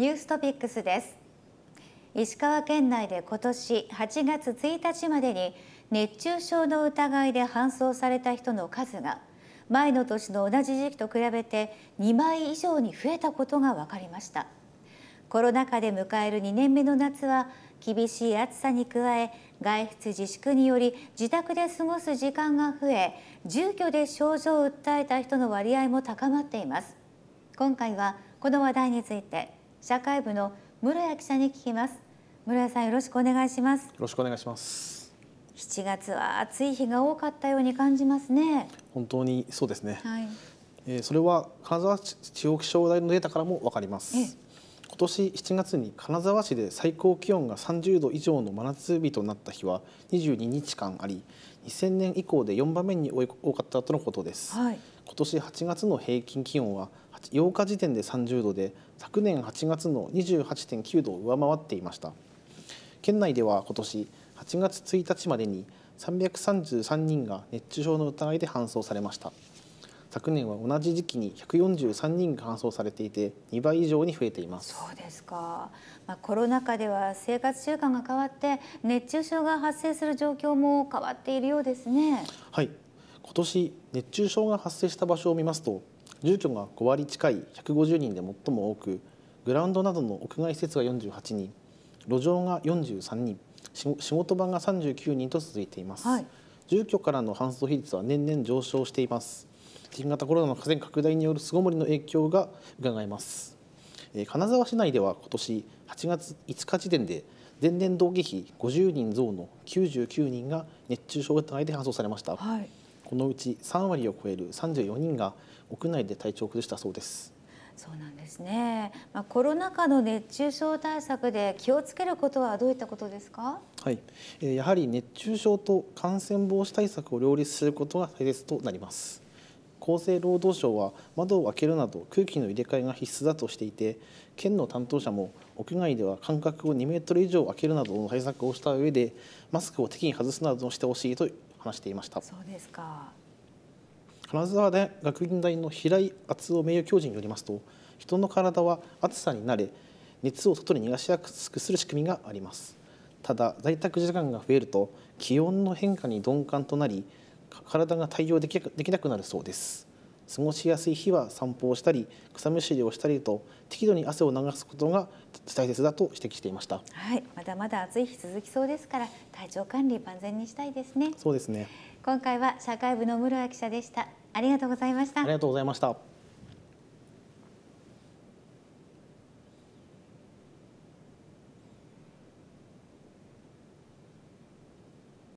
ニューストピックスです石川県内で今年8月1日までに熱中症の疑いで搬送された人の数が前の年の同じ時期と比べて2倍以上に増えたことが分かりましたコロナ禍で迎える2年目の夏は厳しい暑さに加え外出自粛により自宅で過ごす時間が増え住居で症状を訴えた人の割合も高まっています今回はこの話題について社会部の室谷記者に聞きます室谷さんよろしくお願いしますよろしくお願いします7月は暑い日が多かったように感じますね本当にそうですね、はい、えー、それは金沢地方気象台のデータからもわかります今年7月に金沢市で最高気温が30度以上の真夏日となった日は22日間あり2000年以降で4番目に多かったとのことです、はい、今年8月の平均気温は8日時点で30度で昨年8月の28.9度を上回っていました県内では今年8月1日までに333人が熱中症の疑いで搬送されました昨年は同じ時期に143人が搬送されていて2倍以上に増えていますそうですか、まあ、コロナ禍では生活習慣が変わって熱中症が発生する状況も変わっているようですねはい今年熱中症が発生した場所を見ますと住居が5割近い150人で最も多くグラウンドなどの屋外施設が48人路上が43人仕事場が39人と続いています、はい、住居からの搬送比率は年々上昇しています新型コロナの感染拡大による巣ごもりの影響が伺えます金沢市内では今年8月5日時点で前年同期比50人増の99人が熱中症疑いで搬送されました、はいこのうち3割を超える34人が屋内で体調を崩したそうです。そうなんですね。まあ、コロナ禍の熱中症対策で気をつけることはどういったことですか。はい、やはり熱中症と感染防止対策を両立することが大切となります。厚生労働省は窓を開けるなど空気の入れ替えが必須だとしていて県の担当者も屋外では間隔を2メートル以上開けるなどの対策をした上でマスクを適宜外すなどしてほしいと話していました。そうですか金沢で学院大の平井敦夫名誉教授によりますと人の体は暑さに慣れ熱を外に逃がしやすくする仕組みがありますただ在宅時間が増えると気温の変化に鈍感となり体が対応できなくなるそうです過ごしやすい日は散歩をしたり草むしりをしたりと適度に汗を流すことが大切だと指摘していました、はい、まだまだ暑い日続きそうですから体調管理万全にしたいですねそうですね今回は社会部の室谷記者でしたありがとうございましたありがとうございました